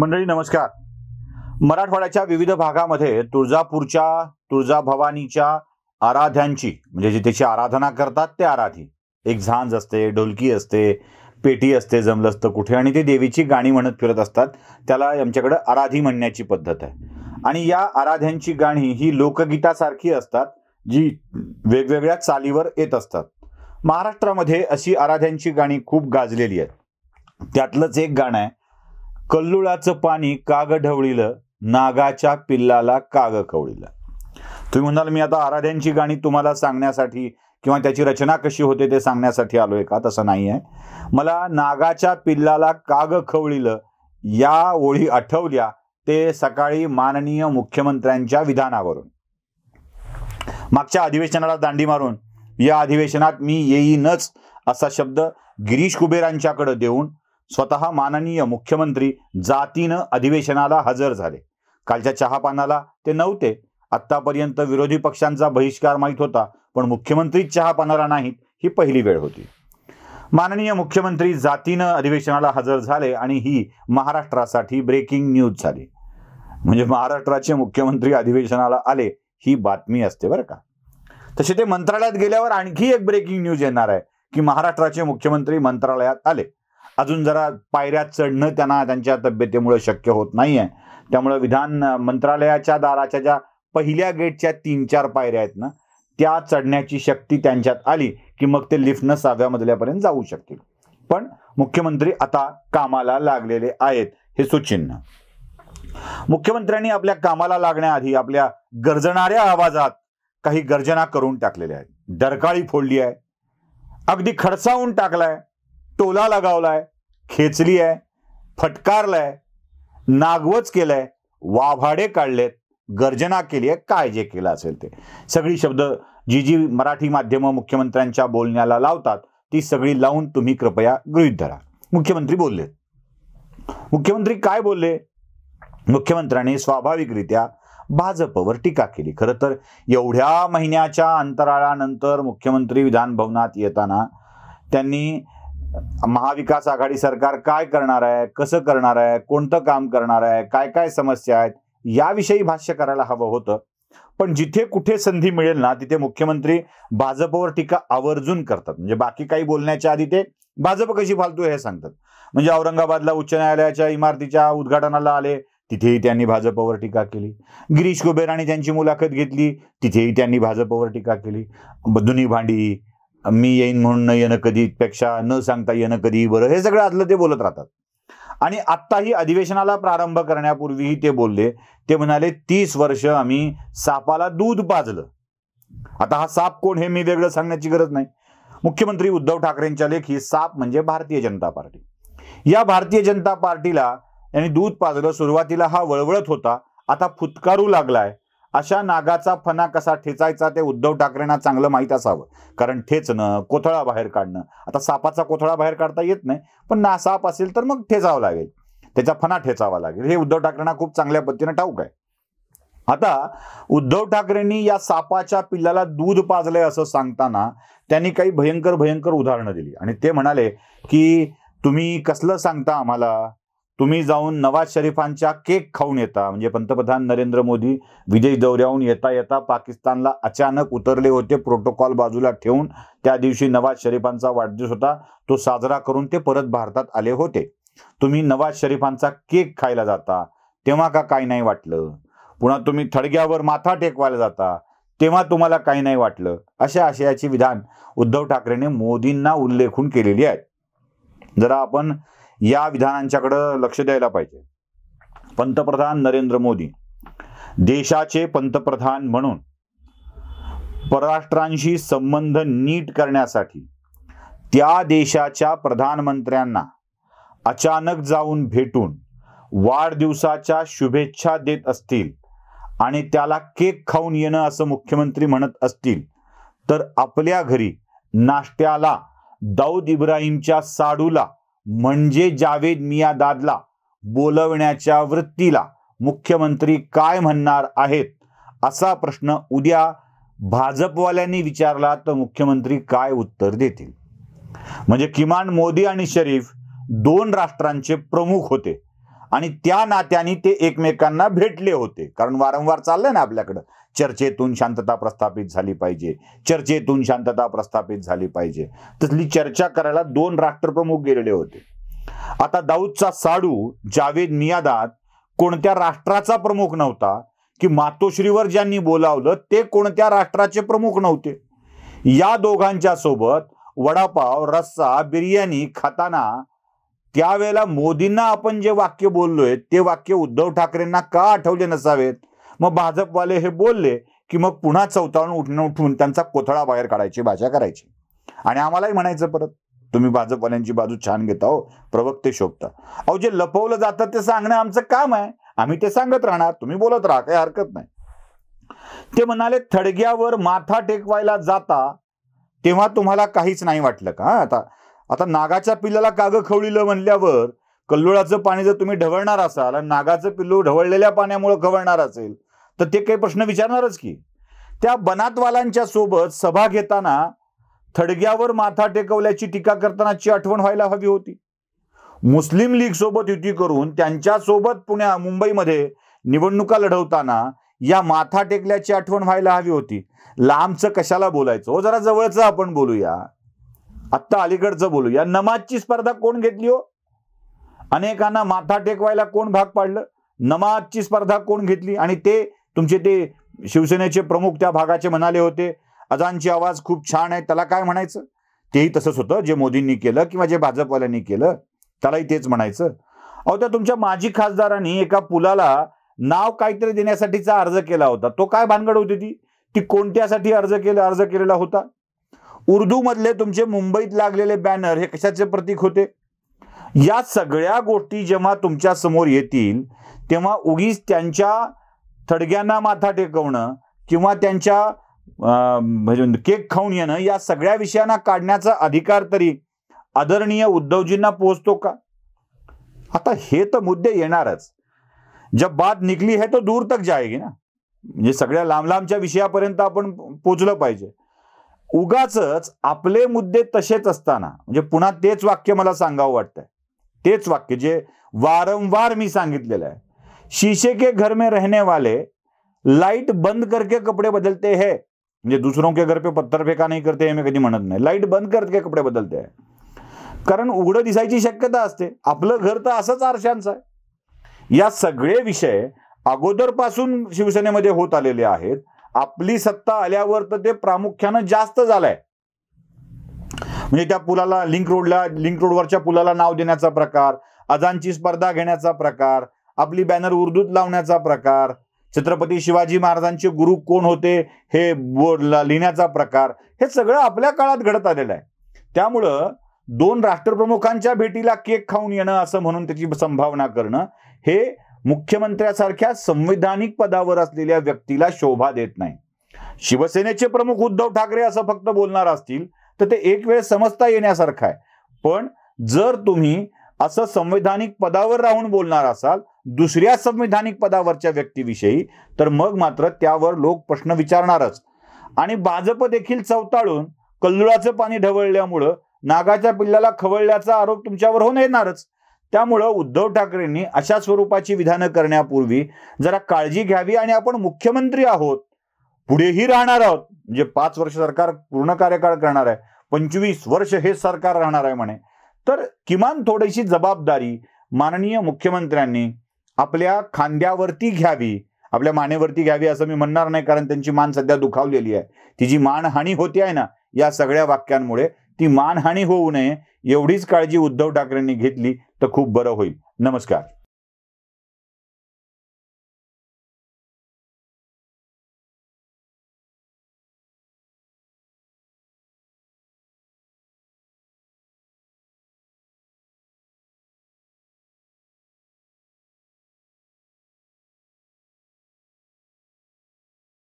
मंडळी नमस्कार मराठवाड्याच्या विविध भागामध्ये तुळजापूरच्या तुळजाभवानीच्या आराध्यांची म्हणजे जे त्याची आराधना करतात ते आराधी एक झांज असते ढोलकी असते पेटी असते जमलं असतं कुठे आणि ते देवीची गाणी म्हणत फिरत असतात त्याला आमच्याकडं आराधी म्हणण्याची पद्धत आहे आणि या आराध्यांची गाणी ही लोकगीतासारखी असतात जी वेगवेगळ्या चालीवर येत असतात महाराष्ट्रामध्ये अशी आराध्यांची गाणी खूप गाजलेली आहेत त्यातलंच एक गाणं आहे कल्लुळाचं पाणी काग ढवळील नागाच्या पिल्लाला काग कवळीलं तुम्ही म्हणाल मी आता आराध्यांची गाणी तुम्हाला सांगण्यासाठी किंवा त्याची रचना कशी होते ते सांगण्यासाठी आलो आहे का तसं नाही आहे मला नागाच्या पिल्लाला काग खवळील या ओळी आठवल्या ते सकाळी माननीय मुख्यमंत्र्यांच्या विधानावरून मागच्या अधिवेशनाला दांडी मारून या अधिवेशनात मी येईनच असा शब्द गिरीश कुबेरांच्याकडे देऊन स्वतः माननीय मुख्यमंत्री जातीनं अधिवेशनाला हजर झाले कालच्या चहापानाला ते नव्हते आत्तापर्यंत विरोधी पक्षांचा बहिष्कार माहीत होता पण मुख्यमंत्रीच चहापानाला नाहीत ही पहिली वेळ होती माननीय मुख्यमंत्री जातीनं अधिवेशनाला हजर झाले आणि ही महाराष्ट्रासाठी ब्रेकिंग न्यूज झाली म्हणजे महाराष्ट्राचे मुख्यमंत्री अधिवेशनाला आले ही बातमी असते बरं का तसे ते मंत्रालयात गेल्यावर आणखी एक ब्रेकिंग न्यूज येणार आहे की महाराष्ट्राचे मुख्यमंत्री मंत्रालयात आले अजून जरा पायऱ्या चढणं त्यांना त्यांच्या तब्येतीमुळे शक्य होत नाही त्यामुळे विधान मंत्रालयाच्या दाराच्या ज्या पहिल्या गेटच्या तीन चार पायऱ्या आहेत ना त्या चढण्याची शक्ती त्यांच्यात आली की मग ते लिफ्टनं सहाव्या मजल्यापर्यंत जाऊ शकतील पण मुख्यमंत्री आता कामाला लागलेले आहेत हे सुचिन्ह मुख्यमंत्र्यांनी आपल्या कामाला लागण्याआधी आपल्या गरजणाऱ्या आवाजात काही गर्जना करून टाकलेल्या आहेत दरकाळी फोडली आहे अगदी खडसावून टाकलाय टोला लगावलाय खेचली आहे फटकारलाय नागवच केलंय वाभाडे काढलेत गर्जना केली आहे काय जे केलं असेल ते सगळी शब्द जी जी मराठी माध्यमं मुख्यमंत्र्यांच्या बोलण्याला लावतात ती सगळी लावून तुम्ही कृपया गृहित धरा मुख्यमंत्री बोलले मुख्यमंत्री काय बोलले मुख्यमंत्र्यांनी स्वाभाविकरित्या भाजपवर टीका केली खरं तर एवढ्या महिन्याच्या अंतराळानंतर मुख्यमंत्री विधानभवनात येताना त्यांनी महाविकास आघाडी सरकार काय करणार आहे कसं करणार आहे कोणतं काम करणार आहे काय काय समस्या आहेत याविषयी भाष्य करायला हवं होतं पण जिथे कुठे संधी मिळेल ना तिथे मुख्यमंत्री भाजपवर टीका आवर्जून करतात म्हणजे बाकी काही बोलण्याच्या आधी ते भाजप कशी फालतू हे सांगतात म्हणजे औरंगाबादला उच्च न्यायालयाच्या इमारतीच्या उद्घाटनाला आले तिथेही त्यांनी भाजपवर टीका केली गिरीश कुबेराने त्यांची मुलाखत घेतली तिथेही त्यांनी भाजपवर टीका केली दुनी भांडी मी येईन म्हणून न येणं कधी पेक्षा न सांगता येणं कधी बरं हे सगळं आतलं ते बोलत राहतात आणि आत्ताही अधिवेशनाला प्रारंभ करण्यापूर्वीही ते बोलले ते म्हणाले तीस वर्ष आम्ही सापाला दूध पाजलं आता हा साप कोण हे मी वेगळं सांगण्याची गरज नाही मुख्यमंत्री उद्धव ठाकरेंच्या लेखी साप म्हणजे भारतीय जनता पार्टी या भारतीय जनता पार्टीला यांनी दूध पाजलं सुरुवातीला हा वळवळत होता आता फुतकारू लागलाय अशा नागाचा फणा कसा ठेचायचा ते उद्धव ठाकरेंना चांगलं माहीत असावं कारण ठेचणं कोथळा बाहेर काढणं आता सापाचा कोथळा बाहेर काढता येत नाही पण ना साप असेल तर मग ठेचावं लागेल त्याचा फणा ठेचावा लागेल हे उद्धव ठाकरेंना खूप चांगल्या पद्धतीनं ठाऊक आहे आता उद्धव ठाकरेंनी या सापाच्या पिल्लाला दूध पाजले असं सांगताना त्यांनी काही भयंकर भयंकर उदाहरणं दिली आणि ते म्हणाले की तुम्ही कसलं सांगता आम्हाला तुम्ही जाऊन नवाज शरीफांच्या केक खाऊन येता म्हणजे पंतप्रधान नरेंद्र मोदी विदेश दौऱ्याहून येता येता पाकिस्तानला अचानक उतरले होते प्रोटोकॉल बाजूला ठेवून त्या दिवशी नवाज शरीफांचा वाढदिवस होता तो साजरा करून ते परत भारतात आले होते तुम्ही नवाज शरीफांचा केक खायला जाता तेव्हा का काही नाही वाटलं पुन्हा तुम्ही थडग्यावर माथा टेकवायला जाता तेव्हा तुम्हाला काही नाही वाटलं अशा आशयाची विधान उद्धव ठाकरेने मोदींना उल्लेखून केलेली आहे जरा आपण या विधानांच्याकडं लक्ष द्यायला पाहिजे पंतप्रधान नरेंद्र मोदी देशाचे पंतप्रधान म्हणून परराष्ट्रांशी संबंध नीट करण्यासाठी त्या देशाच्या प्रधानमंत्र्यांना अचानक जाऊन भेटून वाढदिवसाच्या शुभेच्छा देत असतील आणि त्याला केक खाऊन येणं असं मुख्यमंत्री म्हणत असतील तर आपल्या घरी नाश्त्याला दाऊद इब्राहिमच्या साडूला म्हणजे जावेद मिया दादला बोलवण्याच्या वृत्तीला मुख्यमंत्री काय म्हणणार आहेत असा प्रश्न उद्या भाजपवाल्यांनी विचारला तर मुख्यमंत्री काय उत्तर देतील म्हणजे किमान मोदी आणि शरीफ दोन राष्ट्रांचे प्रमुख होते आणि त्या नात्याने ते एकमेकांना भेटले होते कारण वारंवार चाललंय ना आपल्याकडं चर्चेतून शांतता प्रस्थापित झाली पाहिजे चर्चेतून शांतता प्रस्थापित झाली पाहिजे तसली चर्चा करायला दोन राष्ट्रप्रमुख गेलेले होते आता दाऊदचा साडू जावेद मियादात कोणत्या राष्ट्राचा प्रमुख नव्हता की मातोश्रीवर ज्यांनी बोलावलं ते कोणत्या राष्ट्राचे प्रमुख नव्हते या दोघांच्या सोबत वडापाव रस्सा बिर्याणी खाताना त्यावेळेला मोदींना आपण जे वाक्य बोललोय ते वाक्य उद्धव ठाकरेंना का आठवले नसावेत मग भाजपवाले हे बोलले की मग पुन्हा चौताळून उठून उठून त्यांचा कोथळा बाहेर काढायची भाषा करायची आणि आम्हालाही म्हणायचं परत तुम्ही भाजपवाल्यांची बाजू छान घेता हो प्रवक्ते शोभता अहो जे लपवलं जातं ते सांगणं आमचं काम आहे आम्ही ते सांगत राहणार तुम्ही बोलत राहा काही हरकत नाही ते म्हणाले थडग्यावर माथा टेकवायला जाता तेव्हा तुम्हाला काहीच नाही वाटलं का आता आता नागाच्या पिल्लाला काग खवळीलं म्हणल्यावर कल्लोळाचं पाणी जर तुम्ही ढवळणार असाल आणि नागाचं पिल्लू ढवळलेल्या पाण्यामुळे खवळणार असेल तर ते काही प्रश्न विचारणारच की त्या बनातवालांच्या सोबत सभा घेताना थडग्यावर माथा टेकवल्याची टीका करतानाची आठवण व्हायला हवी होती मुस्लिम लीग सोबत युती करून त्यांच्यासोबत पुण्या मुंबईमध्ये निवडणुका लढवताना या माथा टेकल्याची आठवण व्हायला हवी होती लांबचं कशाला बोलायचं हो जरा जवळचं आपण बोलूया आत्ता अलीकडचं बोलू या नमाजची स्पर्धा कोण घेतली हो अनेकांना माथा टेकवायला कोण भाग पाडलं नमाजची स्पर्धा कोण घेतली आणि ते तुमचे ते शिवसेनेचे प्रमुख त्या भागाचे म्हणाले होते अजानची आवाज खूप छान आहे त्याला काय म्हणायचं तेही तसंच होतं जे मोदींनी केलं किंवा जे भाजपवाल्यांनी केलं त्यालाही तेच म्हणायचं अहो त्या तुमच्या माजी खासदारांनी एका पुलाला नाव काहीतरी देण्यासाठीचा अर्ज केला होता तो काय भानगड होती ती ती कोणत्यासाठी अर्ज केला अर्ज केलेला होता उर्दू मधले तुमचे मुंबईत लागलेले बॅनर हे कशाचे प्रतीक होते या सगळ्या गोष्टी जेव्हा तुमच्या समोर येतील तेव्हा उगीच त्यांच्या थडग्यांना माथा टेकवणं किंवा त्यांच्या म्हणजे केक खाऊन येणं या सगळ्या विषयांना काढण्याचा अधिकार तरी आदरणीय उद्धवजींना पोहोचतो का आता हे तर मुद्दे येणारच जब बात निकली है तो दूर तक जाएगी ना म्हणजे सगळ्या लांब लांबच्या विषयापर्यंत आपण पोचलं पाहिजे उगाच आपले मुद्दे तसेच असताना म्हणजे पुन्हा तेच वाक्य मला सांगावं वाटतंय तेच वाक्य जे वारंवार मी सांगितलेलं आहे शीशे के घर में रहने वाले लाईट बंद करके कपडे बदलते हे म्हणजे दुसरों के घर पे पत्थर फेका नाही करते हे मी कधी म्हणत नाही लाईट बंद करके कपडे बदलते आहे कारण उघडं दिसायची शक्यता असते आपलं घर तर असंच आरशांचं आहे या सगळे विषय अगोदरपासून शिवसेनेमध्ये होत आलेले आहेत आपली सत्ता आल्यावर तर ते प्रामुख्यानं जास्त झालंय म्हणजे त्या पुलाला लिंक रोडला लिंक रोडवरच्या पुलाला नाव देण्याचा प्रकार अजांची स्पर्धा घेण्याचा प्रकार आपली बॅनर उर्दूत लावण्याचा प्रकार छत्रपती शिवाजी महाराजांचे गुरु कोण होते हे बोर्डला लिहिण्याचा प्रकार हे सगळं आपल्या काळात घडत आलेलं आहे त्यामुळं दोन राष्ट्रप्रमुखांच्या भेटीला केक खाऊन येणं असं म्हणून त्याची संभावना करणं हे मुख्यमंत्र्यासारख्या संवैधानिक पदावर असलेल्या व्यक्तीला शोभा देत नाही शिवसेनेचे प्रमुख उद्धव ठाकरे असं फक्त बोलणार असतील तर ते एक वेळ समजता येण्यासारखं आहे पण जर तुम्ही असं संवैधानिक पदावर राहून बोलणार असाल दुसऱ्या संविधानिक पदावरच्या व्यक्तीविषयी तर मग मात्र त्यावर लोक प्रश्न विचारणारच आणि भाजप देखील चवताळून कल्लुळाचं पाणी ढवळल्यामुळं नागाच्या पिल्ल्याला खवळल्याचा आरोप तुमच्यावर होऊन येणारच त्यामुळं उद्धव ठाकरेंनी अशा स्वरूपाची विधानं करण्यापूर्वी जरा काळजी घ्यावी आणि आपण मुख्यमंत्री आहोत पुढेही राहणार आहोत म्हणजे पाच वर्ष सरकार पूर्ण कार्यकाळ करणार आहे पंचवीस वर्ष हे सरकार राहणार आहे म्हणे तर किमान थोडीशी जबाबदारी माननीय मुख्यमंत्र्यांनी आपल्या खांद्यावरती घ्यावी आपल्या मानेवरती घ्यावी असं मी म्हणणार नाही कारण त्यांची मान सध्या दुखावलेली आहे ती जी मानहानी होती आहे ना या सगळ्या वाक्यांमुळे ती मानहानी होऊ नये एवढीच काळजी उद्धव ठाकरेंनी घेतली तर खूप बरं होईल नमस्कार